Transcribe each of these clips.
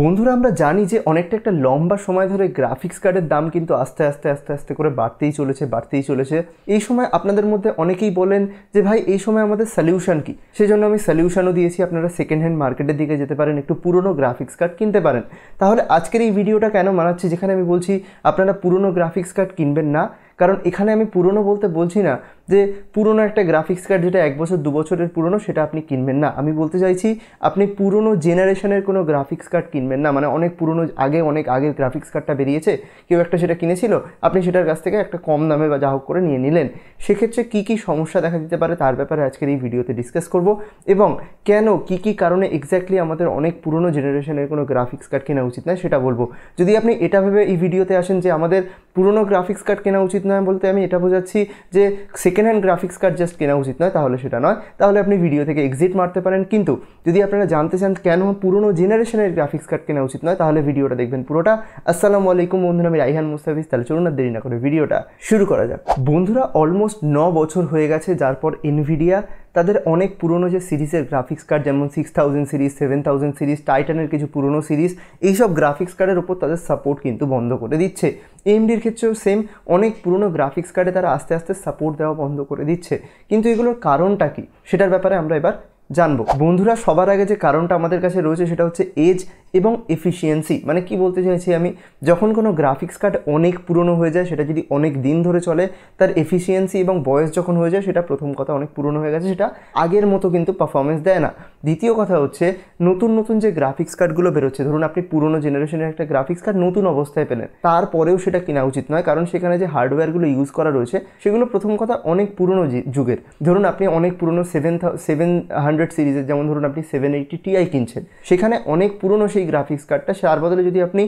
বন্ধুরা আমরা জানি যে অনেকটা একটা লম্বা সময় ধরে গ্রাফিক্স কার্ডের দাম কিন্তু আস্তে আস্তে আস্তে আস্তে করে বাড়তেই চলেছে বাড়তেই চলেছে এই সময় আপনাদের মধ্যে অনেকেই বলেন যে ভাই এই সময় আমাদের সলিউশন কী সেজন্য আমি সলিউশনও দিয়েছি আপনারা সেকেন্ড হ্যান্ড মার্কেটের দিকে যেতে পারেন একটু পুরনো গ্রাফিক্স কার্ড কিনতে পারেন তাহলে আজকের এই ভিডিওটা কেন মানাচ্ছি যেখানে আমি বলছি আপনারা পুরনো গ্রাফিক্স কার্ড কিনবেন না কারণ এখানে আমি পুরনো বলতে বলছি না যে পুরনো একটা গ্রাফিক্স কার্ড যেটা এক বছর দু বছরের পুরনো সেটা আপনি কিনবেন না আমি বলতে চাইছি আপনি পুরনো জেনারেশনের কোনো গ্রাফিক্স কার্ড কিনবেন না মানে অনেক পুরনো আগে অনেক আগের গ্রাফিক্স কার্ডটা বেরিয়েছে কেউ একটা সেটা কিনেছিল আপনি সেটার কাছ থেকে একটা কম দামে বা যা হোক করে নিয়ে নিলেন সেক্ষেত্রে কী কী সমস্যা দেখা দিতে পারে তার ব্যাপারে আজকের এই ভিডিওতে ডিসকাস করব এবং কেন কী কী কারণে এক্স্যাক্টলি আমাদের অনেক পুরনো জেনারেশনের কোনো গ্রাফিক্স কার্ড কেনা উচিত নয় সেটা বলবো যদি আপনি এটা ভেবে এই ভিডিওতে আসেন যে আমাদের পুরনো গ্রাফিক্স কার্ড কেনা উচিত নয় বলতে আমি এটা বোঝাচ্ছি যে second second hand graphics card just কেনা উচিত নয় তাহলে সেটা নয় তাহলে আপনি ভিডিও থেকে এক্সিট মারতে পারেন কিন্তু যদি আপনারা জানতে চান কেন পুরনো জেনারেশনের গ্রাফিক্স কার্ড কেনা উচিত নয় তাহলে ভিডিওটা দেখবেন পুরোটা আসসালামু আলাইকুম বন্ধুরা আমি রাইহান মুস্তাফিজ তাহলে চলুন আর দেরি না করে ভিডিওটা শুরু করা যাক বন্ধুরা অলমোস্ট ন বছর হয়ে গেছে যার পর এনভিডিয়া তাদের অনেক পুরনো যে সিরিজের গ্রাফিক্স কার্ড যেমন six thousand series seven thousand series টাইটানের কিছু পুরনো সিরিজ এইসব গ্রাফিক্স কার্ডের ওপর তাদের সাপোর্ট কিন্তু বন্ধ করে দিচ্ছে এমডির ক্ষেত্রেও সেম অনেক পুরনো গ্রাফিক্স কার্ডে তারা আস্তে আস্তে সাপোর্ট দেওয়া বন্ধ করে দিচ্ছে কিন্তু এগুলোর কারণটা কী সেটার ব্যাপারে আমরা এবার জানবো বন্ধুরা সবার আগে যে কারণটা আমাদের কাছে রয়েছে সেটা হচ্ছে এজ এবং এফিসিয়েন্সি মানে কি বলতে চাইছি আমি যখন কোনো গ্রাফিক্স কার্ড অনেক পুরনো হয়ে যায় সেটা যদি অনেক দিন ধরে চলে তার এফিসিয়েন্সি এবং বয়স যখন হয়ে যায় সেটা প্রথম কথা অনেক পুরনো হয়ে গেছে সেটা আগের মতো কিন্তু পারফরমেন্স দেয় না দ্বিতীয় কথা হচ্ছে নতুন নতুন যে গ্রাফিক্স কার্ডগুলো বেরোচ্ছে ধরুন আপনি পুরনো জেনারেশনের একটা গ্রাফিক্স কার্ড নতুন অবস্থায় পেলেন তারপরেও সেটা কেনা উচিত নয় কারণ সেখানে যে হার্ডওয়্যারগুলো ইউজ করা রয়েছে সেগুলো প্রথম কথা অনেক পুরনো যুগের ধরুন আপনি অনেক পুরনো সেভেন সেভেন হান্ড্রেড হান্ড্রেড সিরিজের যেমন ধরুন আপনি সেভেন এইটি টিআই কিনছেন সেখানে অনেক পুরনো সেই গ্রাফিক্স কার্ডটা তার বদলে যদি আপনি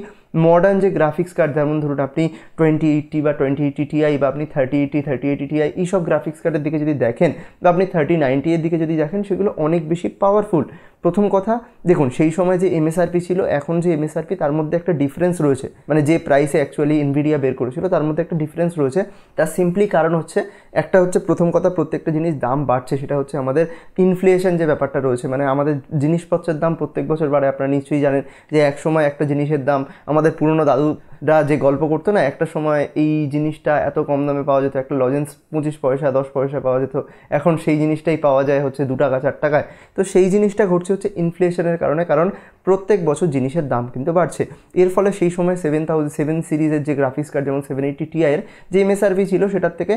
মডার্ন যে গ্রাফিক্স কার্ড যেমন ধরুন আপনি টোয়েন্টি এইটটি বা টোয়েন্টি এইটি টিআই বা আপনি thirty eighty thirty eighty Ti এইসব গ্রাফিক্স কার্ডের দিকে যদি দেখেন বা আপনি থার্টি নাইনটি এর দিকে যদি দেখেন সেগুলো অনেক বেশি পাওয়ারফুল প্রথম কথা দেখুন সেই সময় যে এমএসআরপি ছিল এখন যে এমএসআরপি তার মধ্যে একটা ডিফারেন্স রয়েছে মানে যে প্রাইসে অ্যাকচুয়ালি ইনভিডিয়া বের করেছিল তার মধ্যে একটা ডিফারেন্স রয়েছে তার সিম্পলি কারণ হচ্ছে একটা হচ্ছে প্রথম কথা প্রত্যেকটা জিনিস দাম বাড়ছে সেটা হচ্ছে আমাদের ইনফ্লেশন যে ব্যাপারটা রয়েছে মানে আমাদের জিনিসপত্রের দাম প্রত্যেক বছর বাড়ে আপনারা নিশ্চয়ই জানেন যে এক সময় একটা জিনিসের দাম আমাদের de puro dado রা যে গল্প করতো না একটা সময় এই জিনিসটা এত কম দামে পাওয়া যেত একটা লজেন্স পঁচিশ পয়সা দশ পয়সা পাওয়া যেত এখন সেই জিনিসটাই পাওয়া যায় হচ্ছে দু টাকা চার টাকায় তো সেই জিনিসটা ঘটছে হচ্ছে ইনফ্লেশনের কারণে কারণ প্রত্যেক বছর জিনিসের দাম কিন্তু বাড়ছে এর ফলে সেই সময় সেভেন থাউজেন্ড সেভেন সিরিজের যে গ্রাফিক্স কার্ড যেমন সেভেন এইটি টিআইয়ের যে এমএসআরপি ছিল সেটার থেকে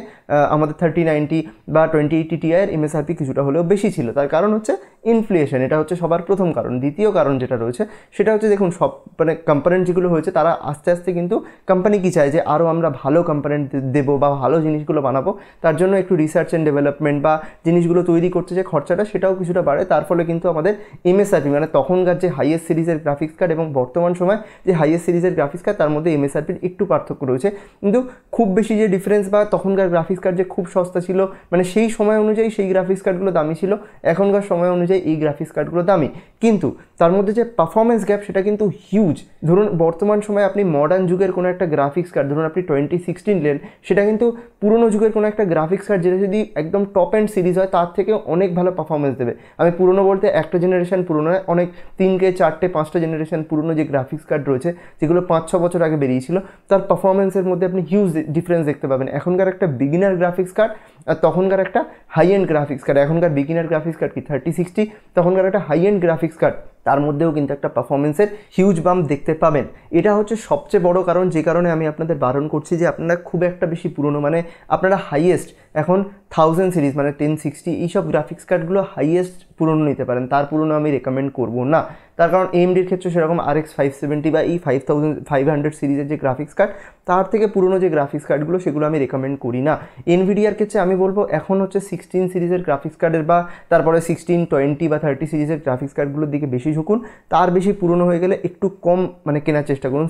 আমাদের থার্টি নাইনটি বা টোয়েন্টি এইটি টিআইয়ের এমএসআরপি কিছুটা হলেও বেশি ছিল তার কারণ হচ্ছে ইনফ্লেশন এটা হচ্ছে সবার প্রথম কারণ দ্বিতীয় কারণ যেটা রয়েছে সেটা হচ্ছে দেখুন সব মানে কম্পারেন্ট যেগুলো হয়েছে তারা আস্তে আস্তে কিন্তু কোম্পানি কি চায় যে আরও আমরা ভালো কম্পোনেন্ট দেবো বা ভালো জিনিসগুলো বানাবো তার জন্য একটু রিসার্চ অ্যান্ড ডেভেলপমেন্ট বা জিনিসগুলো তৈরি করতে যে খরচাটা সেটাও কিছুটা বাড়ে তার ফলে কিন্তু আমাদের এমএসআরপি মানে তখনকার যে হাইয়েস্ট সিরিজের গ্রাফিক্স কার্ড এবং বর্তমান সময় যে হাইয়েস্ট সিরিজের গ্রাফিক্স কার্ড তার মধ্যে এমএসআরপির একটু পার্থক্য রয়েছে কিন্তু খুব বেশি যে ডিফারেন্স বা তখনকার গ্রাফিক্স কার্ড যে খুব সস্তা ছিল মানে সেই সময় অনুযায়ী সেই গ্রাফিক্স কার্ডগুলো দামি ছিল এখনকার সময় অনুযায়ী এই গ্রাফিক্স কার্ডগুলো দামি কিন্তু তার মধ্যে যে পারফরমেন্স গ্যাপ সেটা কিন্তু হিউজ ধরুন বর্তমান সময়ে আপনি মডার্ন যুগের কোনো একটা গ্রাফিক্স কার্ড ধরুন আপনি টোয়েন্টি সিক্সটিন লেন সেটা কিন্তু পুরনো যুগের কোনো একটা গ্রাফিক্স কার্ড যেটা যদি একদম টপ অ্যান্ড সিরিজ হয় তার থেকে অনেক ভালো পারফরমেন্স দেবে আমি পুরনো বলতে একটা জেনারেশান পুরনো অনেক তিনকে চারটে পাঁচটা জেনারেশান পুরনো যে গ্রাফিক্স কার্ড রয়েছে যেগুলো পাঁচ ছ বছর আগে বেরিয়েছিল তার পারফরমেন্সের মধ্যে আপনি হিউজ ডিফারেন্স দেখতে পাবেন এখনকার একটা বিগিনার গ্রাফিক্স কার্ড আর তখনকার একটা হাই এন্ড গ্রাফিক্স কার্ড এখনকার বিগিনার গ্রাফিক্স কার্ড কি থার্টি সিক্সটি তখনকার একটা হাই এন্ড গ্রাফিক্স কার্ড তার মধ্যেও কিন্তু একটা পারফরমেন্সের হিউজ বাম দেখতে পাবেন এটা হচ্ছে সবচেয়ে বড় কারণ যে কারণে আমি আপনাদের বারণ করছি যে আপনারা খুব একটা বেশি পুরনো মানে আপনারা হাইয়েস্ট এখন থাউজেন্ড সিরিজ মানে টেন সিক্সটি এইসব গ্রাফিক্স কার্ডগুলো হাইয়েস্ট পুরনো নিতে পারেন তার পুরনো আমি রেকমেন্ড করবো না তার কারণ এমডির ক্ষেত্রে সেরকম আর এক্স ফাইভ সেভেন্টি বা এই ফাইভ থাউজেন্ড ফাইভ হান্ড্রেড সিরিজের যে গ্রাফিক্স কার্ড তার থেকে পুরনো যে গ্রাফিক্স কার্ডগুলো সেগুলো আমি রেকমেন্ড করি না এনভিডিয়ার ক্ষেত্রে আমি বলবো এখন হচ্ছে সিক্সটিন সিরিজের গ্রাফিক্স কার্ডের বা তারপরে সিক্সটিন টোয়েন্টি বা থার্টি সিরিজের গ্রাফিক্স কার্ডগুলোর দিকে বেশি ঝুঁকুন তার বেশি পুরনো হয়ে গেলে একটু কম মানে কেনার চেষ্টা করুন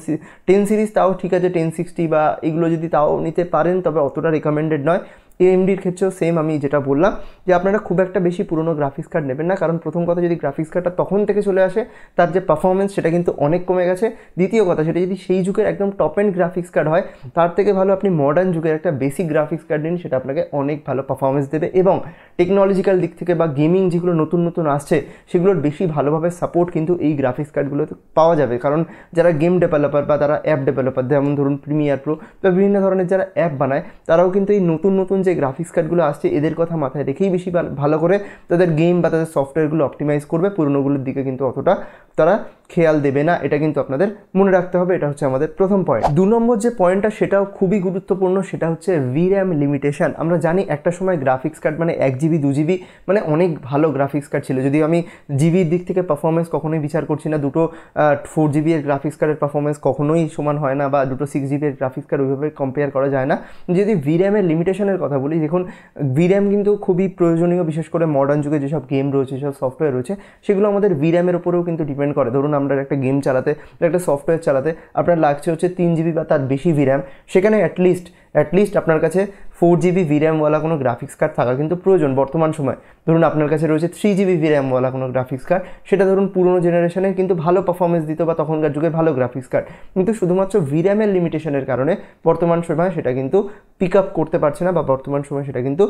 টেন সিরিজ তাও ঠিক আছে টেন সিক্সটি বা এগুলো যদি তাও নিতে পারেন তবে অতটা রেকমেন্ডেড নয় এএমডির ক্ষেত্রেও সেম আমি যেটা বললাম যে আপনারা খুব একটা বেশি পুরনো গ্রাফিক্স কার্ড নেবেন না কারণ প্রথম কথা যদি গ্রাফিক্স কার্ডটা তখন থেকে চলে আসে তার যে পারফরমেন্স সেটা কিন্তু অনেক কমে গেছে দ্বিতীয় কথা সেটা যদি সেই যুগের একদম টপ এন্ড গ্রাফিক্স কার্ড হয় তার থেকে ভালো আপনি মডার্ন যুগের একটা বেসিক গ্রাফিক্স কার্ড নিন সেটা আপনাকে অনেক ভালো পারফরমেন্স দেবে এবং টেকনোলজিক্যাল দিক থেকে বা গেমিং যেগুলো নতুন নতুন আসছে সেগুলোর বেশি ভালোভাবে সাপোর্ট কিন্তু এই গ্রাফিক্স কার্ডগুলোতে পাওয়া যাবে কারণ যারা গেম ডেভেলপার বা তারা অ্যাপ ডেভেলপার যেমন ধরুন প্রিমিয়ার প্রো বা বিভিন্ন ধরনের যারা অ্যাপ বানায় তারাও কিন্তু এই নতুন নতুন যে গ্রাফিক্স কার্ডগুলো আসছে এদের কথা মাথায় রেখেই বেশি ভালো করে তাদের গেম বা তাদের সফটওয়্যারগুলো অপটিমাইজ করবে পুরনোগুলোর দিকে কিন্তু অতটা তারা খেয়াল দেবে না এটা কিন্তু আপনাদের মনে রাখতে হবে এটা হচ্ছে আমাদের প্রথম পয়েন্ট দু নম্বর যে পয়েন্টটা সেটাও খুবই গুরুত্বপূর্ণ সেটা হচ্ছে র্যাম লিমিটেশন আমরা জানি একটা সময় গ্রাফিক্স কার্ড মানে এক জিবি দু জিবি মানে অনেক ভালো গ্রাফিক্স কার্ড ছিল যদি আমি জিবির দিক থেকে পারফরমেন্স কখনোই বিচার করছি না দুটো ফোর জিবি এর গ্রাফিক্স কার্ডের পারফরমেন্স কখনোই সমান হয় না বা দুটো সিক্স জিবি এর গ্রাফিক্স কার্ড ওইভাবে কম্পেয়ার করা যায় না যদি র্যামের লিমিটেশানের কথা বলি দেখুন র্যাম কিন্তু খুবই প্রয়োজনীয় বিশেষ করে মডার্ন যুগে যেসব গেম রয়েছে যেসব সফটওয়্যার রয়েছে সেগুলো আমাদের র্যামের উপরেও কিন্তু ডিপেন্ড ডিপেন্ড করে ধরুন আপনার একটা গেম চালাতে একটা সফটওয়্যার চালাতে আপনার লাগছে হচ্ছে তিন জিবি বা তার বেশি ভিরাম সেখানে অ্যাটলিস্ট অ্যাটলিস্ট আপনার কাছে ফোর জিবি র্যামওয়ালা কোনো গ্রাফিক্স কার্ড থাকা কিন্তু প্রয়োজন বর্তমান সময় ধরুন আপনার কাছে রয়েছে থ্রি জিবি র্যামওয়ালা কোনো গ্রাফিক্স কার্ড সেটা ধরুন পুরনো জেনারেশনের কিন্তু ভালো পারফরমেন্স দিত বা তখনকার যুগে ভালো গ্রাফিক্স কার্ড কিন্তু শুধুমাত্র র্যামের লিমিটেশনের কারণে বর্তমান সময় সেটা কিন্তু পিক আপ করতে পারছে না বা বর্তমান সময় সেটা কিন্তু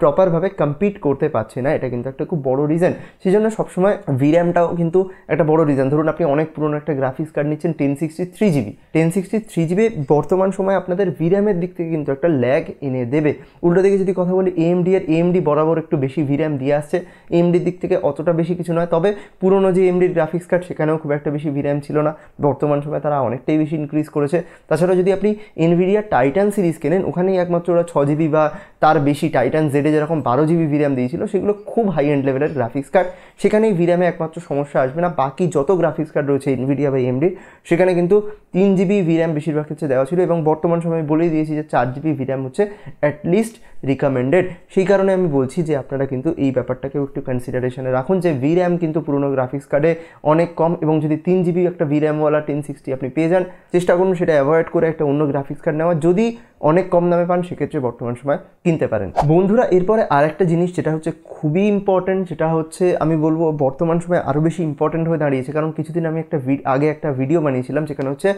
প্রপারভাবে কম্পিট করতে পারছে না এটা কিন্তু একটা খুব বড় রিজন সেই জন্য সবসময় র্যামটাও কিন্তু একটা বড় রিজন ধরুন আপনি অনেক পুরনো একটা গ্রাফিক্স কার্ড নিচ্ছেন ten sixty three GB ten sixty three GB বর্তমান সময় আপনাদের র্যামের দিক থেকে কিন্তু একটা ল্যাগ এনে দেবে উল্টো দিকে যদি কথা বলি এমডি এর এমডি বরাবর একটু বেশি ভিরাম দিয়ে আসছে এমডির দিক থেকে অতটা বেশি কিছু নয় তবে পুরনো যে এমডির গ্রাফিক্স কার্ড সেখানেও খুব একটা বেশি ভিরাম ছিল না বর্তমান সময়ে তারা অনেকটাই বেশি ইনক্রিজ করেছে তাছাড়া যদি আপনি এনভিডিয়া টাইটান সিরিজ কেনেন ওখানেই একমাত্র ওরা ছ জিবি বা তার বেশি টাইটান জেডে যেরকম বারো জিবি ভিরাম দিয়েছিল সেগুলো খুব হাই এন্ড লেভেলের গ্রাফিক্স কার্ড সেখানেই ভিরামে একমাত্র সমস্যা আসবে না বাকি যত গ্রাফিক্স কার্ড রয়েছে এনভিডিয়া বা এমডির সেখানে কিন্তু তিন জিবি ভিরাম বেশিরভাগ ক্ষেত্রে দেওয়া ছিল এবং বর্তমান সময় বলেই দিয়েছি যে চার জিবি ভিরাম হচ্ছে অ্যাটলিস্ট রিকমেন্ডেড সেই কারণে আমি বলছি যে আপনারা কিন্তু এই ব্যাপারটাকেও একটু কনসিডারেশনে রাখুন যে র্যাম কিন্তু পুরোনো গ্রাফিক্স কার্ডে অনেক কম এবং যদি তিন জিবি একটা র্যামওয়ালা টেন সিক্সটি আপনি পেয়ে যান চেষ্টা করুন সেটা অ্যাভয়েড করে একটা অন্য গ্রাফিক্স কার্ড নেওয়া যদি অনেক কম দামে পান সেক্ষেত্রে বর্তমান সময় কিনতে পারেন বন্ধুরা এরপরে আর একটা জিনিস যেটা হচ্ছে খুবই ইম্পর্টেন্ট যেটা হচ্ছে আমি বলবো বর্তমান সময় আরও বেশি ইম্পর্টেন্ট হয়ে দাঁড়িয়েছে কারণ কিছুদিন আমি একটা আগে একটা ভিডিও বানিয়েছিলাম যেখানে হচ্ছে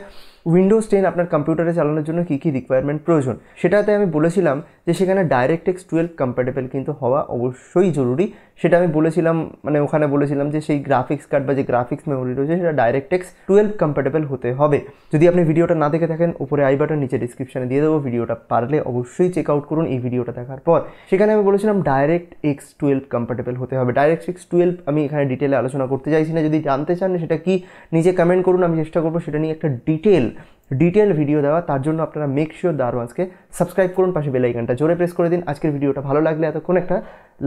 উইন্ডোজ টেন আপনার কম্পিউটারে চালানোর জন্য কী কী রিকোয়ারমেন্ট প্রয়োজন সেটাতে আমি বলেছিলাম যে সেখানে ডাইরেক্ট এক্স টুয়েলভ কম্প্যাটেবল কিন্তু হওয়া অবশ্যই জরুরি সেটা আমি বলেছিলাম মানে ওখানে বলেছিলাম যে সেই গ্রাফিক্স কার্ড বা যে গ্রাফিক্স মেমোরি রয়েছে সেটা ডাইরেক্ট এক্স টুয়েলভ কম্প্যাটেবল হতে হবে যদি আপনি ভিডিওটা না দেখে থাকেন উপরে আই বাটন নিচে ডিসক্রিপশানে দিয়ে দেবো ভিডিওটা পারলে অবশ্যই চেক আউট করুন এই ভিডিওটা দেখার পর সেখানে আমি বলেছিলাম ডাইরেক্ট এক্স টুয়েলভ কম্প্যাটেবল হতে হবে ডাইরেক্ট এক্স টুয়েলভ আমি এখানে ডিটেলে আলোচনা করতে চাইছি না যদি জানতে চান সেটা কি নিজে কমেন্ট করুন আমি চেষ্টা করবো সেটা নিয়ে একটা ডিটেল ডিটেল ভিডিও দেওয়া তার জন্য আপনারা মেক শিওর দারওয়ান্সকে সাবস্ক্রাইব করুন পাশে বেলাইকানটা জোরে প্রেস করে দিন আজকের ভিডিওটা ভালো লাগলে এতক্ষণ একটা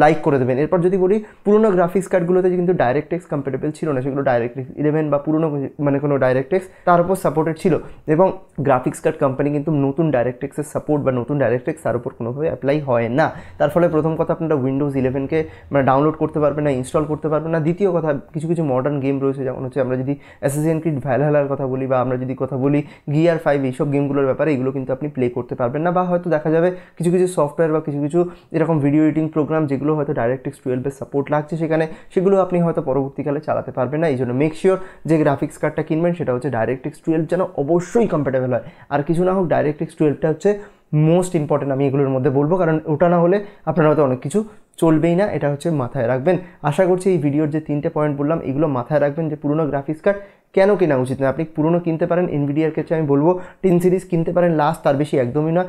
লাইক করে দেবেন এরপর যদি বলি পুরোনো গ্রাফিক্স কার্ডগুলোতে কিন্তু ডাইরেক্ট এক্স কম্পেটেবল ছিল না সেগুলো এক্স ইলেভেন বা পুরোনো মানে কোনো ডাইরেক্টেক্স তার উপর সাপোর্টেড ছিল এবং গ্রাফিক্স কার্ড কোম্পানি কিন্তু নতুন ডাইরেক্টেক্সের সাপোর্ট বা নতুন ডাইরেক্ট এক্স তার উপর কোনোভাবে অ্যাপ্লাই হয় না তার ফলে প্রথম কথা আপনারা উইন্ডোজ ইলেভেনকে মানে ডাউনলোড করতে পারবেন না ইনস্টল করতে পারবেন না দ্বিতীয় কথা কিছু কিছু মডার্ন গেম রয়েছে যেমন হচ্ছে আমরা যদি অ্যাসিসিয়ান ক্রিড ভ্যালহালার কথা বলি বা আমরা যদি কথা বলি গিয়ার ফাইভ এইসব গেমগুলোর ব্যাপারে এগুলো কিন্তু আপনি প্লে করতে পারবেন না বা হয়তো দেখা যাবে কিছু কিছু সফটওয়্যার বা কিছু কিছু এরকম ভিডিও এডিটিং প্রোগ্রাম যে যেগুলো হয়তো এক্স টুয়েলভের সাপোর্ট লাগছে সেখানে সেগুলো আপনি হয়তো পরবর্তীকালে চালাতে পারবেন না এই জন্য মেক শিওর যে গ্রাফিক্স কার্ডটা কিনবেন সেটা হচ্ছে এক্স টুয়েলভ যেন অবশ্যই কম্পেটেবল হয় আর কিছু না হোক এক্স টুয়েলভটা হচ্ছে মোস্ট ইম্পর্টেন্ট আমি এগুলোর মধ্যে বলবো কারণ ওটা না হলে আপনারা হয়তো অনেক কিছু চলবেই না এটা হচ্ছে মাথায় রাখবেন আশা করছি এই ভিডিওর যে তিনটে পয়েন্ট বললাম এগুলো মাথায় রাখবেন যে পুরনো গ্রাফিক্স কার্ড কেন কেনা উচিত না আপনি পুরনো কিনতে পারেন এনভিডিয়ার ক্ষেত্রে আমি বলবো টেন সিরিজ কিনতে পারেন লাস্ট তার বেশি একদমই না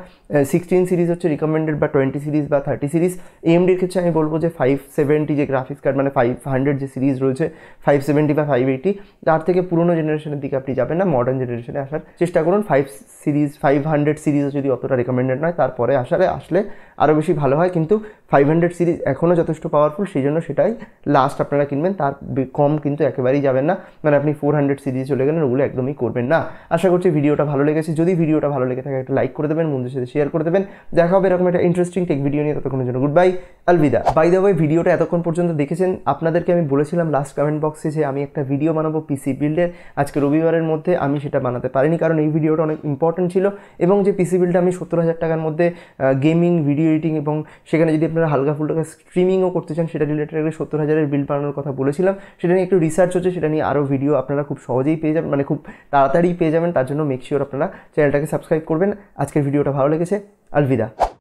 সিক্সটিন সিরিজ হচ্ছে রিকমেন্ডেড বা টোয়েন্টি সিরিজ বা থার্টি সিরিজ এমডির ক্ষেত্রে আমি বলবো যে ফাইভ সেভেন্টি যে গ্রাফিক্স কার্ড মানে ফাইভ হান্ড্রেড যে সিরিজ রয়েছে ফাইভ সেভেন্টি বা ফাইভ এইটি তার থেকে পুরনো জেনারেশনের দিকে আপনি যাবেন না মডার্ন জেনারেশনে আসার চেষ্টা করুন ফাইভ সিরিজ ফাইভ হান্ড্রেড সিরিজও যদি অতটা রেকমেন্ডেড নয় তারপরে আসলে আসলে আরও বেশি ভালো হয় কিন্তু ফাইভ হান্ড্রেড সিরিজ এখনও যথেষ্ট পাওয়ারফুল সেই জন্য সেটাই লাস্ট আপনারা কিনবেন তার কম কিন্তু একেবারেই যাবেন না মানে আপনি ফোর হান্ড্রেড হান্ড্রেড সিরিজ চলে গেলেন ওগুলো একদমই করবেন না আশা করছি ভিডিওটা ভালো লেগেছে যদি ভিডিওটা ভালো লেগে থাকে একটা লাইক করে দেবেন বন্ধুদের সাথে শেয়ার করে দেবেন দেখা হবে এরকম একটা ইন্টারেস্টিং টেক ভিডিও নিয়ে ততক্ষণের জন্য গুড বাই আলবিদা বাই দ্য ওয়ে ভিডিওটা এতক্ষণ পর্যন্ত দেখেছেন আপনাদেরকে আমি বলেছিলাম লাস্ট কমেন্ট বক্সে যে আমি একটা ভিডিও বানাবো পিসি বিল্ডের আজকে রবিবারের মধ্যে আমি সেটা বানাতে পারিনি কারণ এই ভিডিওটা অনেক ইম্পর্টেন্ট ছিল এবং যে পিসি বিল্ডে আমি সত্তর হাজার টাকার মধ্যে গেমিং ভিডিও এডিটিং এবং সেখানে যদি আপনারা হালকা ফুলকা স্ট্রিমিংও করতে চান সেটা রিলেটেড একটা সত্তর হাজারের বিল বানানোর কথা বলেছিলাম সেটা নিয়ে একটু রিসার্চ হচ্ছে সেটা নিয়ে আরও ভিডিও আপনারা খুব সহজেই পেয়ে যাবেন মানে খুব তাড়াতাড়ি পেয়ে যাবেন তার জন্য মেক শিওর আপনারা চ্যানেলটাকে সাবস্ক্রাইব করবেন আজকের ভিডিওটা ভালো লেগেছে আলভিদা